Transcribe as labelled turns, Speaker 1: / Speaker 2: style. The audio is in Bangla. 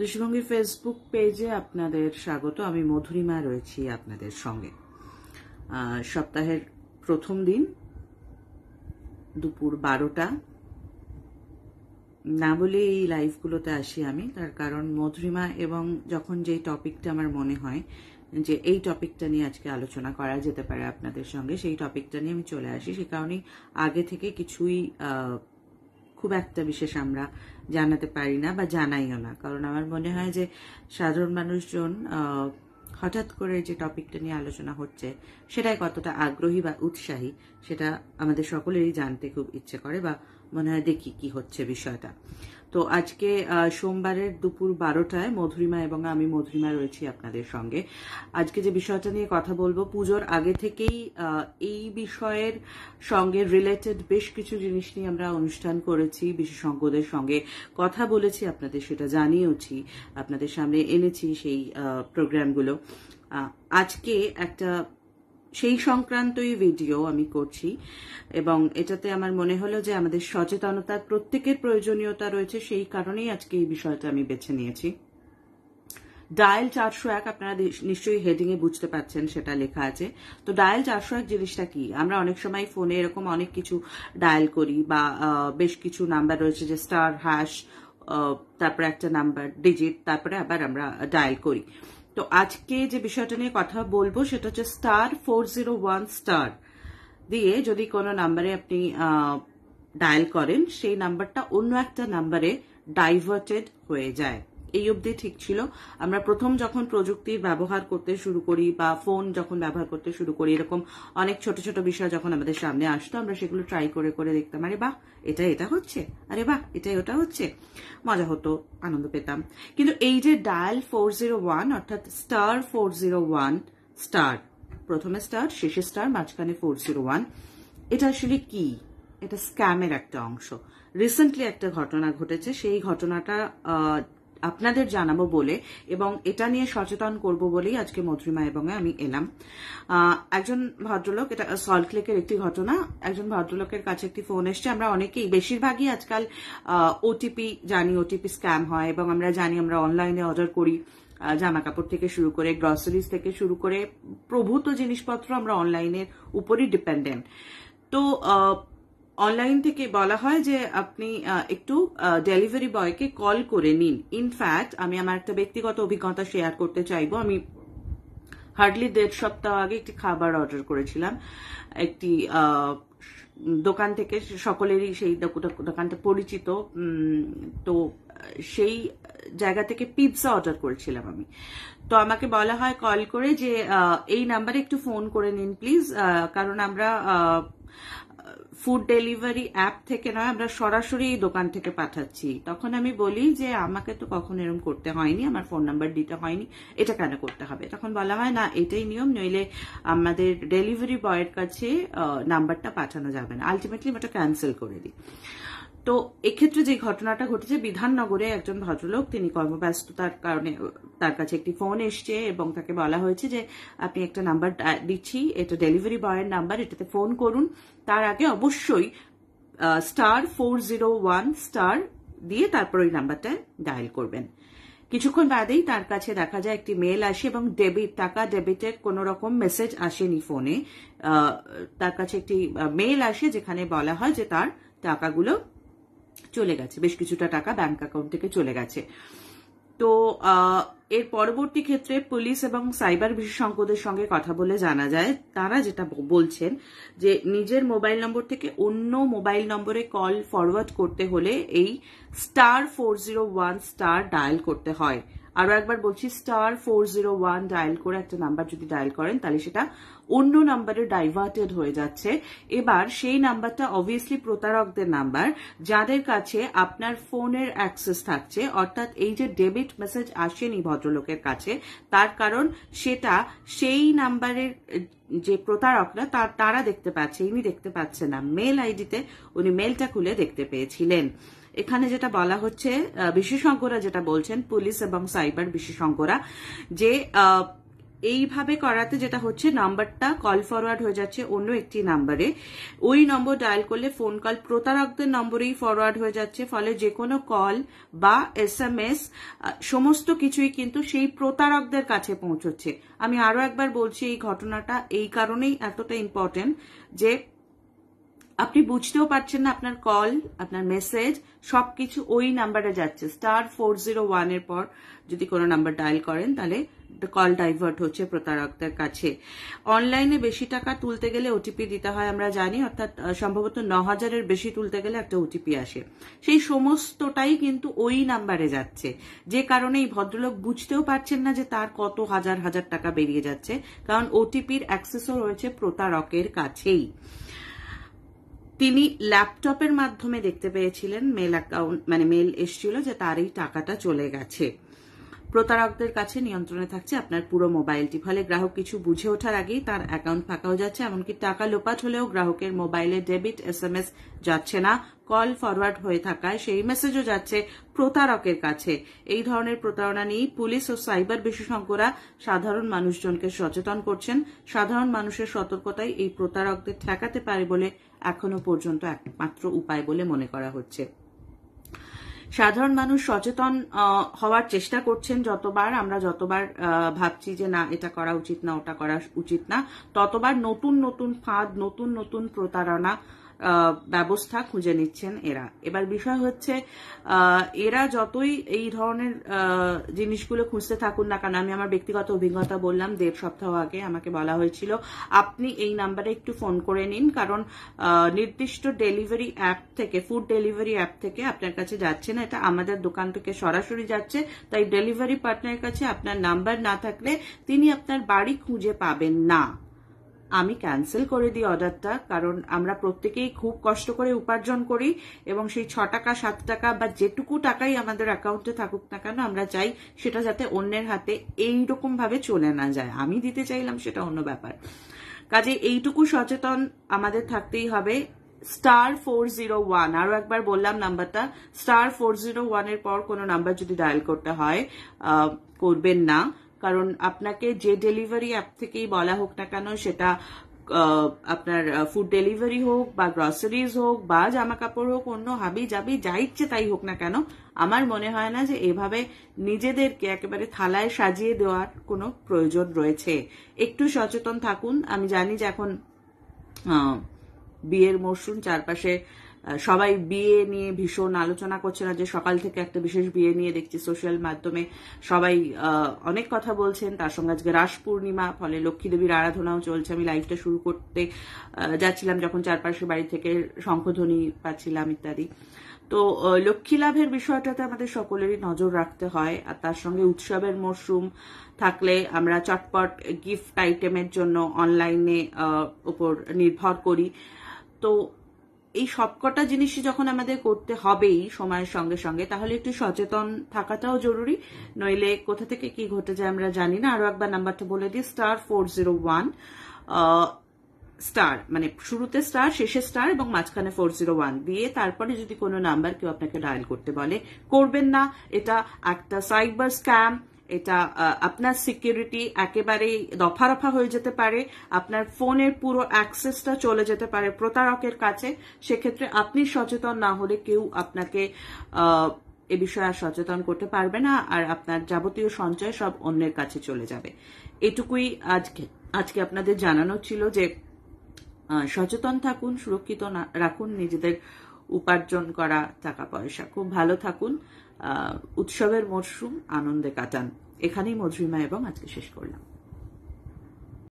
Speaker 1: দৃষ্টিভঙ্গির ফেসবুক পেজে আপনাদের স্বাগত আমি মধুরিমা রয়েছি আপনাদের সঙ্গে সপ্তাহের প্রথম দিন দুপুর বারোটা না বলে এই লাইভগুলোতে আসি আমি তার কারণ মধুরিমা এবং যখন যেই টপিকটা আমার মনে হয় যে এই টপিকটা নিয়ে আজকে আলোচনা করা যেতে পারে আপনাদের সঙ্গে সেই টপিকটা নিয়ে আমি চলে আসি সে কারণেই আগে থেকে কিছুই খুব একটা বিশেষ আমরা জানাতে পারি না বা জানাইও না কারণ আমার মনে হয় যে সাধারণ মানুষজন হঠাৎ করে যে টপিকটা নিয়ে আলোচনা হচ্ছে সেটাই কতটা আগ্রহী বা উৎসাহী সেটা আমাদের সকলেরই জানতে খুব ইচ্ছে করে বা মনে হয় দেখি কি হচ্ছে বিষয়টা তো আজকে সোমবারের দুপুর বারোটায় মধুরিমা এবং আমি মধুরিমা রয়েছি আপনাদের সঙ্গে আজকে যে বিষয়টা নিয়ে কথা বলবো পুজোর আগে থেকেই এই বিষয়ের সঙ্গে রিলেটেড বেশ কিছু জিনিস নিয়ে আমরা অনুষ্ঠান করেছি বিশেষজ্ঞদের সঙ্গে কথা বলেছি আপনাদের সেটা জানিয়েওছি আপনাদের সামনে এনেছি সেই প্রোগ্রামগুলো আজকে একটা সেই সংক্রান্তই ভিডিও আমি করছি এবং এটাতে আমার মনে হলো যে আমাদের সচেতনতার প্রত্যেকের প্রয়োজনীয়তা রয়েছে সেই কারণেই আজকে এই বিষয়টা আমি বেছে নিয়েছি ডায়াল চারশো এক আপনারা নিশ্চয়ই হেডিং এ বুঝতে পারছেন সেটা লেখা আছে তো ডায়াল চারশো এক জিনিসটা কি আমরা অনেক সময় ফোনে এরকম অনেক কিছু ডায়াল করি বা বেশ কিছু নাম্বার রয়েছে যে স্টার হ্যাশ তারপরে একটা নাম্বার ডিজিট তারপরে আবার আমরা ডায়াল করি তো আজকে যে বিষয়টা নিয়ে কথা বলবো সেটা হচ্ছে star four zero one star দিয়ে যদি কোনো নাম্বারে আপনি ডায়াল করেন সেই নাম্বারটা অন্য একটা নাম্বারে ডাইভার্টেড হয়ে যায় এই অবধি ঠিক ছিল আমরা প্রথম যখন প্রযুক্তির ব্যবহার করতে শুরু করি বা ফোন যখন ব্যবহার করতে শুরু করি এরকম অনেক ছোট ছোট বিষয় যখন আমাদের সামনে আসতো আমরা সেগুলো ট্রাই করে করে দেখতাম আরে বাহ এটা এটা হচ্ছে আরে বাহ এটাই ওটা হচ্ছে মজা হতো আনন্দ পেতাম কিন্তু এই যে ডায়াল ফোর জিরো ওয়ান অর্থাৎ star four zero one star প্রথমে স্টার শেষে স্টার মাঝখানে ফোর জিরো ওয়ান এটা আসলে কি এটা স্ক্যামের একটা অংশ রিসেন্টলি একটা ঘটনা ঘটেছে সেই ঘটনাটা আপনাদের জানাবো বলে এবং এটা নিয়ে সচেতন করব বলেই আজকে মধুরিমা এবং আমি এলাম একজন ভদ্রলোক এটা সল্ট লেকের একটি ঘটনা একজন ভদ্রলোকের কাছে একটি ফোন এসছে আমরা অনেকেই বেশিরভাগই আজকাল ওটিপি জানি ওটিপি স্ক্যাম হয় এবং আমরা জানি আমরা অনলাইনে অর্ডার করি জামা কাপড় থেকে শুরু করে গ্রসারিজ থেকে শুরু করে প্রভূত জিনিসপত্র আমরা অনলাইনের উপরই ডিপেন্ডেন্ট তো অনলাইন থেকে বলা হয় যে আপনি একটু ডেলিভারি বয়কে কল করে নিন ইনফ্যাক্ট আমি আমার একটা ব্যক্তিগত অভিজ্ঞতা শেয়ার করতে চাইবো আমি হার্ডলি দেড় সপ্তাহ আগে একটি খাবার অর্ডার করেছিলাম একটি দোকান থেকে সকলেরই সেই দোকানটা পরিচিত তো সেই জায়গা থেকে পিৎজা অর্ডার করেছিলাম আমি তো আমাকে বলা হয় কল করে যে এই নাম্বারে একটু ফোন করে নিন প্লিজ কারণ আমরা ফুড ডেলিভারি অ্যাপ থেকে নয় আমরা সরাসরি দোকান থেকে পাঠাচ্ছি তখন আমি বলি যে আমাকে তো কখন এরকম করতে হয়নি আমার ফোন নাম্বার দিতে হয়নি এটা কেন করতে হবে তখন বলা হয় না এটাই নিয়ম নইলে আমাদের ডেলিভারি বয়ের কাছে নাম্বারটা পাঠানো যাবে না আলটিমেটলি আমরা ক্যান্সেল করে দিই তো এক্ষেত্রে যে ঘটনাটা ঘটেছে বিধাননগরে একজন ভদ্রলোক তিনি কর্মব্যস্ততার কারণে তার কাছে একটি ফোন এসছে এবং তাকে বলা হয়েছে যে আপনি একটা নাম্বার দিচ্ছি এটা ডেলিভারি বয়ের নাম্বার এটাতে ফোন করুন তার আগে অবশ্যই star four zero one star দিয়ে তারপর ওই নাম্বারটা ডায়াল করবেন কিছুক্ষণ বাদেই তার কাছে দেখা যায় একটি মেল আসে এবং ডেবিট টাকা ডেবিটের কোনো রকম মেসেজ আসেনি ফোনে তার কাছে একটি মেল আসে যেখানে বলা হয় যে তার টাকাগুলো চলে গেছে বেশ কিছুটা টাকা ব্যাংক অ্যাকাউন্ট থেকে চলে গেছে তো এর পরবর্তী ক্ষেত্রে পুলিশ এবং সাইবার বিশেষজ্ঞদের সঙ্গে কথা বলে জানা যায় তারা যেটা বলছেন যে নিজের মোবাইল নম্বর থেকে অন্য মোবাইল নম্বরে কল ফরওয়ার্ড করতে হলে এই star four zero one star dial করতে হয় আরও একবার বলছি star four zero one dial করে একটা নাম্বার যদি ডায়াল করেন তাহলে সেটা অন্য নাম্বারে ডাইভার্টেড হয়ে যাচ্ছে এবার সেই নাম্বারটা অবভিয়াসলি প্রতারকদের নাম্বার যাদের কাছে আপনার ফোনের অ্যাক্সেস থাকছে অর্থাৎ এই যে ডেবিট মেসেজ আসেনি ভদ্রলোকের কাছে তার কারণ সেটা সেই নাম্বারের যে প্রতারকরা তার তারা দেখতে পাচ্ছে ইনি দেখতে পাচ্ছে না মেল আইডিতে উনি মেলটা খুলে দেখতে পেয়েছিলেন এখানে যেটা বলা হচ্ছে বিশেষজ্ঞরা যেটা বলছেন পুলিশ এবং সাইবার বিশেষজ্ঞরা যে এইভাবে করাতে যেটা হচ্ছে নাম্বারটা কল ফরওয়ার্ড হয়ে যাচ্ছে অন্য একটি নাম্বারে ওই নম্বর ডায়াল করলে ফোন কল প্রতারকদের নম্বরেই ফরওয়ার্ড হয়ে যাচ্ছে ফলে যে কোনো কল বা এস এম এস সমস্ত কিছুই কিন্তু সেই প্রতারকদের কাছে পৌঁছচ্ছে আমি আরো একবার বলছি এই ঘটনাটা এই কারণেই এতটা ইম্পর্টেন্ট যে আপনি বুঝতেও পারছেন না আপনার কল আপনার মেসেজ সবকিছু ওই নাম্বারে যাচ্ছে স্টার ফোর জিরো ওয়ানের পর যদি কোনো নাম্বার ডায়াল করেন তাহলে কল ডাইভার্ট হচ্ছে প্রতারকদের কাছে অনলাইনে বেশি টাকা তুলতে গেলে ওটিপি দিতে হয় আমরা জানি অর্থাৎ সম্ভবত ন হাজারের বেশি তুলতে গেলে একটা ওটিপি আসে সেই সমস্তটাই কিন্তু ওই নাম্বারে যাচ্ছে যে কারণে এই ভদ্রলোক বুঝতেও পারছেন না যে তার কত হাজার হাজার টাকা বেরিয়ে যাচ্ছে কারণ ওটিপির অ্যাক্সেসও রয়েছে প্রতারকের কাছেই তিনি ল্যাপটপের মাধ্যমে দেখতে পেয়েছিলেন মেল অ্যাকাউন্ট মানে মেল এসছিল যে তার এই টাকাটা চলে গেছে প্রতারকদের কাছে নিয়ন্ত্রণে থাকছে আপনার পুরো মোবাইলটি ফলে গ্রাহক কিছু বুঝে ওঠার আগেই তার অ্যাকাউন্ট ফাঁকা হয়ে যাচ্ছে এমনকি টাকা লোপাট হলেও গ্রাহকের মোবাইলে ডেবিট এস এম এস যাচ্ছে না কল ফরওয়ার্ড হয়ে থাকায় সেই মেসেজও যাচ্ছে প্রতারকের কাছে এই ধরনের প্রতারণা নিয়ে পুলিশ ও সাইবার বিশেষজ্ঞরা সাধারণ মানুষজনকে সচেতন করছেন সাধারণ মানুষের সতর্কতাই এই প্রতারকদের ঠেকাতে পারে বলে এখনো পর্যন্ত একমাত্র উপায় বলে মনে করা হচ্ছে সাধারণ মানুষ সচেতন হওয়ার চেষ্টা করছেন যতবার আমরা যতবার ভাবছি যে না এটা করা উচিত না ওটা করা উচিত না ততবার নতুন নতুন ফাঁদ নতুন নতুন প্রতারণা ব্যবস্থা খুঁজে নিচ্ছেন এরা এবার বিষয় হচ্ছে এরা যতই এই ধরনের জিনিসগুলো খুঁজতে থাকুন না কারণ আমি আমার ব্যক্তিগত অভিজ্ঞতা বললাম দেড় সপ্তাহ আগে আমাকে বলা হয়েছিল আপনি এই নাম্বারে একটু ফোন করে নিন কারণ নির্দিষ্ট ডেলিভারি অ্যাপ থেকে ফুড ডেলিভারি অ্যাপ থেকে আপনার কাছে যাচ্ছে না এটা আমাদের দোকান থেকে সরাসরি যাচ্ছে তাই ডেলিভারি পার্টনারের কাছে আপনার নাম্বার না থাকলে তিনি আপনার বাড়ি খুঁজে পাবেন না আমি ক্যান্সেল করে দিই অর্ডারটা কারণ আমরা প্রত্যেকেই খুব কষ্ট করে উপার্জন করি এবং সেই ছ টাকা সাত টাকা বা যেটুকু টাকাই আমাদের অ্যাকাউন্টে থাকুক না কেন আমরা চাই সেটা যাতে অন্যের হাতে এইরকম ভাবে চলে না যায় আমি দিতে চাইলাম সেটা অন্য ব্যাপার কাজে এইটুকু সচেতন আমাদের থাকতেই হবে স্টার ফোর জিরো ওয়ান আরো একবার বললাম নাম্বারটা স্টার ফোর জিরো ওয়ানের পর কোনো নাম্বার যদি ডায়াল করতে হয় করবেন না কারণ আপনাকে যে ডেলিভারি অ্যাপ থেকেই বলা হোক না কেন সেটা আপনার ফুড ডেলিভারি হোক বা গ্রসারিজ হোক বা জামা কাপড় হোক অন্য হাবি যাবি যা ইচ্ছে তাই হোক না কেন আমার মনে হয় না যে এভাবে নিজেদেরকে একেবারে থালায় সাজিয়ে দেওয়ার কোনো প্রয়োজন রয়েছে একটু সচেতন থাকুন আমি জানি যে এখন বিয়ের মরশুম চারপাশে সবাই বিয়ে নিয়ে ভীষণ আলোচনা করছে না যে সকাল থেকে একটা বিশেষ বিয়ে নিয়ে দেখছি সোশ্যাল মাধ্যমে সবাই অনেক কথা বলছেন তার সঙ্গে আজকে রাস পূর্ণিমা ফলে লক্ষ্মী দেবীর আরাধনাও চলছে আমি লাইফটা শুরু করতে যাচ্ছিলাম যখন চারপাশে বাড়ি থেকে শঙ্খধ্বনি পাচ্ছিলাম ইত্যাদি তো লক্ষ্মী লাভের বিষয়টাতে আমাদের সকলেরই নজর রাখতে হয় আর তার সঙ্গে উৎসবের মরশুম থাকলে আমরা চটপট গিফট আইটেমের জন্য অনলাইনে উপর নির্ভর করি তো এই সবকটা জিনিসই যখন আমাদের করতে হবেই সময়ের সঙ্গে সঙ্গে তাহলে একটু সচেতন থাকাটাও জরুরি নইলে কোথা থেকে কি ঘটে যায় আমরা জানি না আরও একবার নাম্বারটা বলে দিই star four zero one star মানে শুরুতে স্টার শেষে স্টার এবং মাঝখানে ফোর জিরো ওয়ান দিয়ে তারপরে যদি কোনো নাম্বার কেউ আপনাকে ডায়াল করতে বলে করবেন না এটা একটা সাইবার স্ক্যাম এটা আপনার সিকিউরিটি একেবারেই দফারফা হয়ে যেতে পারে আপনার ফোনের পুরো অ্যাক্সেসটা চলে যেতে পারে প্রতারকের কাছে সেক্ষেত্রে আপনি সচেতন না হলে কেউ আপনাকে এ বিষয়ে আর সচেতন করতে পারবে না আর আপনার যাবতীয় সঞ্চয় সব অন্যের কাছে চলে যাবে এটুকুই আজকে আজকে আপনাদের জানানো ছিল যে সচেতন থাকুন সুরক্ষিত রাখুন নিজেদের উপার্জন করা টাকা পয়সা খুব ভালো থাকুন উৎসবের মরশুম আনন্দে কাটান এখানেই মধুরিমা এবং আজকে শেষ করলাম